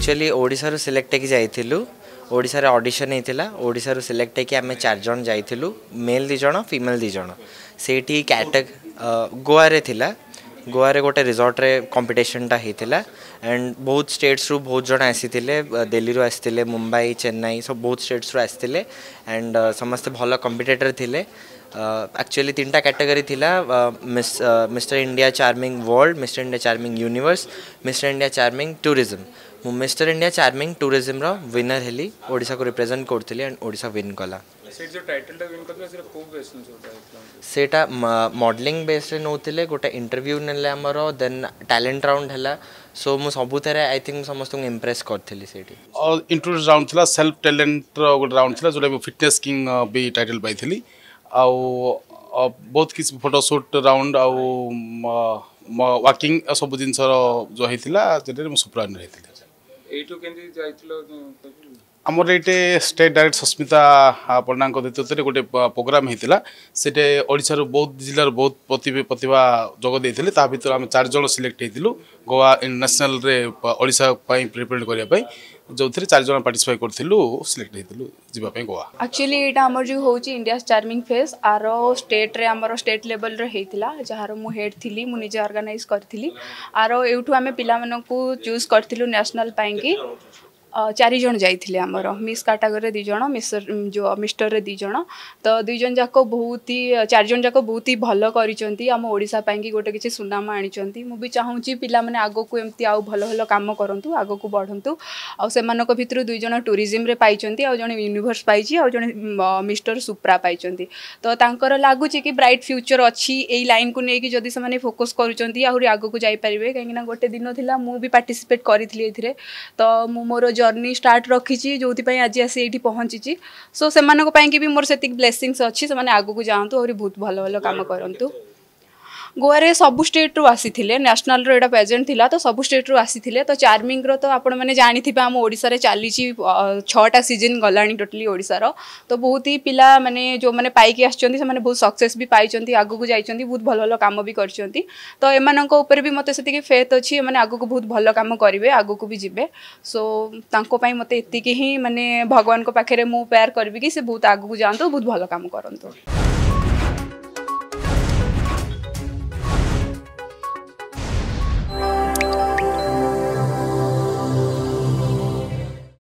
actually ଓଡ଼ିଶାରୁ select ହେଇକି ଯାଇଥିଲୁ ଓଡ଼ିଶାରେ ଅଡ଼ିସନ୍ ହେଇଥିଲା ଓଡ଼ିଶାରୁ ସିଲେକ୍ଟ ହେଇକି ଆମେ ଚାରିଜଣ ଯାଇଥିଲୁ ମେଲ୍ ଦୁଇ ଜଣ ଫିମେଲ୍ ଦୁଇ ଜଣ ସେଇଠି କ୍ୟାଟେଗ ଗୋଆରେ ଥିଲା ଗୋଆରେ ଗୋଟେ ରିଜର୍ଟରେ କମ୍ପିଟିସନଟା ହେଇଥିଲା ଆଣ୍ଡ ବହୁତ ଷ୍ଟେଟ୍ସରୁ ବହୁତ ଜଣ ଆସିଥିଲେ ଦିଲ୍ଲୀରୁ ଆସିଥିଲେ ମୁମ୍ବାଇ ଚେନ୍ନାଇ ସବୁ ବହୁତ ଷ୍ଟେଟ୍ସରୁ ଆସିଥିଲେ ଆଣ୍ଡ ସମସ୍ତେ ଭଲ କମ୍ପିଟେଟର୍ ଥିଲେ एक्चुअली तीन टा कैटेगरी थिला Mister India charming world Mister India charming universe Mister India charming tourism ମୁଁ ମିଷ୍ଟର ଇଣ୍ଡିଆ ଚାର୍ମିଂ ଟୁରିଜିମ୍ର ୱିନର୍ ହେଲି ଓଡ଼ିଶାକୁ ରିପ୍ରେଜେଣ୍ଟ କରୁଥିଲି ଆଣ୍ଡ ଓଡ଼ିଶା ୱିନ୍ କଲା ସେଇଟା ମଡ଼େଲିଂ ବେସ୍ରେ ନେଉଥିଲେ ଗୋଟେ ଇଣ୍ଟରଭ୍ୟୁ ନେଲେ ଆମର ଦେନ୍ ଟ୍ୟାଲେଣ୍ଟ ରାଉଣ୍ଡ ହେଲା ସୋ ମୁଁ ସବୁଥିରେ ଆଇ ଥିଙ୍କ ସମସ୍ତଙ୍କୁ ଇମ୍ପ୍ରେସ୍ କରିଥିଲି ସେଇଠି ଇଣ୍ଟରଭ୍ୟୁ ରାଉଣ୍ଡ ଥିଲା ସେଲ୍ଫ ଟ୍ୟାଲେଣ୍ଟର ଗୋଟେ ରାଉଣ୍ଡ ଥିଲା ଯେଉଁଟା ମୁଁ ଫିଟନେସ୍ କିଙ୍ଗ ବି ଟାଇଟଲ୍ ପାଇଥିଲି ଆଉ ବହୁତ କିଛି ଫଟୋସୁଟ୍ ରାଉଣ୍ଡ ଆଉ ୱାକିଂ ସବୁ ଜିନିଷର ଯେଉଁ ହେଇଥିଲା ଯେଉଁଟାରେ ମୁଁ ସୁପ୍ରାଇନ୍ ହେଇଥିଲି ଏଇଠୁ କେମିତି ଯାଇଥିଲ আমার এইটে স্টেট ডাইরেক্ট সস্মিতা পণ্ডা নেতৃত্বে গোটে প্রোগ্রাম হয়েছিল সেটে ওড়শার বহু জেলার বহু প্রতিভা যোগ দিয়ে তা ভিতরে আমি চারজন সিলেক্ট হয়েছিল গোয়া ইন্টারন্যাশনাল ওড়শা প্রিপেয়ার করা ଯେଉଁଥିରେ ଚାରିଜଣ ପାର୍ଟିସିପେଟ୍ କରିଥିଲୁ ସିଲେକ୍ଟ ହେଇଥିଲୁ ଯିବା ପାଇଁ ଗୋଆ ଆକ୍ଚୁଆଲି ଏଇଟା ଆମର ଯେଉଁ ହେଉଛି ଇଣ୍ଡିଆସ୍ ଚାର୍ମିଂ ଫେସ୍ ଆର ଷ୍ଟେଟ୍ରେ ଆମର ଷ୍ଟେଟ୍ ଲେଭେଲ୍ରେ ହେଇଥିଲା ଯାହାର ମୁଁ ହେଡ୍ ଥିଲି ମୁଁ ନିଜେ ଅର୍ଗାନାଇଜ୍ କରିଥିଲି ଆର ଏଇଠୁ ଆମେ ପିଲାମାନଙ୍କୁ ଚୁଜ୍ କରିଥିଲୁ ନ୍ୟାସନାଲ୍ ପାଇଁକି ଚାରିଜଣ ଯାଇଥିଲେ ଆମର ମିସ୍ କାଟାଗୋରୀରେ ଦୁଇ ଜଣ ମିଷ୍ଟର ଯେଉଁ ମିଷ୍ଟରରେ ଦୁଇ ଜଣ ତ ଦୁଇ ଜଣ ଯାକ ବହୁତ ହି ଚାରିଜଣ ଯାକ ବହୁତ ହି ଭଲ କରିଛନ୍ତି ଆମ ଓଡ଼ିଶା ପାଇଁକି ଗୋଟେ କିଛି ସୁନାମ ଆଣିଛନ୍ତି ମୁଁ ବି ଚାହୁଁଛି ପିଲାମାନେ ଆଗକୁ ଏମିତି ଆଉ ଭଲ ଭଲ କାମ କରନ୍ତୁ ଆଗକୁ ବଢ଼ନ୍ତୁ ଆଉ ସେମାନଙ୍କ ଭିତରୁ ଦୁଇ ଜଣ ଟୁରିଜିମ୍ରେ ପାଇଛନ୍ତି ଆଉ ଜଣେ ୟୁନିଭର୍ସ ପାଇଛି ଆଉ ଜଣେ ମିଷ୍ଟର ସୁପ୍ରା ପାଇଛନ୍ତି ତ ତାଙ୍କର ଲାଗୁଛି କି ବ୍ରାଇଟ୍ ଫ୍ୟୁଚର୍ ଅଛି ଏଇ ଲାଇନ୍କୁ ନେଇକି ଯଦି ସେମାନେ ଫୋକସ୍ କରୁଛନ୍ତି ଆହୁରି ଆଗକୁ ଯାଇପାରିବେ କାହିଁକିନା ଗୋଟେ ଦିନ ଥିଲା ମୁଁ ବି ପାର୍ଟିସିପେଟ୍ କରିଥିଲି ଏଥିରେ ତ ମୁଁ ମୋର ଜର୍ଣ୍ଣି ଷ୍ଟାର୍ଟ ରଖିଛି ଯେଉଁଥିପାଇଁ ଆଜି ଆସି ଏଇଠି ପହଞ୍ଚିଛି ସୋ ସେମାନଙ୍କ ପାଇଁକି ବି ମୋର ସେତିକି ବ୍ଲେସିଙ୍ଗସ୍ ଅଛି ସେମାନେ ଆଗକୁ ଯାଆନ୍ତୁ ଆହୁରି ବହୁତ ଭଲ ଭଲ କାମ କରନ୍ତୁ ଗୋଆରେ ସବୁ ଷ୍ଟେଟ୍ରୁ ଆସିଥିଲେ ନ୍ୟାସନାଲ୍ର ଏଇଟା ପ୍ରେଜେଣ୍ଟ ଥିଲା ତ ସବୁ ଷ୍ଟେଟ୍ରୁ ଆସିଥିଲେ ତ ଚାର୍ମିଂର ତ ଆପଣମାନେ ଜାଣିଥିବେ ଆମ ଓଡ଼ିଶାରେ ଚାଲିଛି ଛଅଟା ସିଜନ୍ ଗଲାଣି ଟୋଟାଲି ଓଡ଼ିଶାର ତ ବହୁତ ହି ପିଲାମାନେ ଯେଉଁମାନେ ପାଇକି ଆସିଛନ୍ତି ସେମାନେ ବହୁତ ସକ୍ସେସ୍ ବି ପାଇଛନ୍ତି ଆଗକୁ ଯାଇଛନ୍ତି ବହୁତ ଭଲ ଭଲ କାମ ବି କରିଛନ୍ତି ତ ଏମାନଙ୍କ ଉପରେ ବି ମୋତେ ସେତିକି ଫେଥ୍ ଅଛି ଏମାନେ ଆଗକୁ ବହୁତ ଭଲ କାମ କରିବେ ଆଗକୁ ବି ଯିବେ ସୋ ତାଙ୍କ ପାଇଁ ମୋତେ ଏତିକି ହିଁ ମାନେ ଭଗବାନଙ୍କ ପାଖରେ ମୁଁ ପ୍ରେୟାର କରିବି କି ସେ ବହୁତ ଆଗକୁ ଯାଆନ୍ତୁ ବହୁତ ଭଲ କାମ କରନ୍ତୁ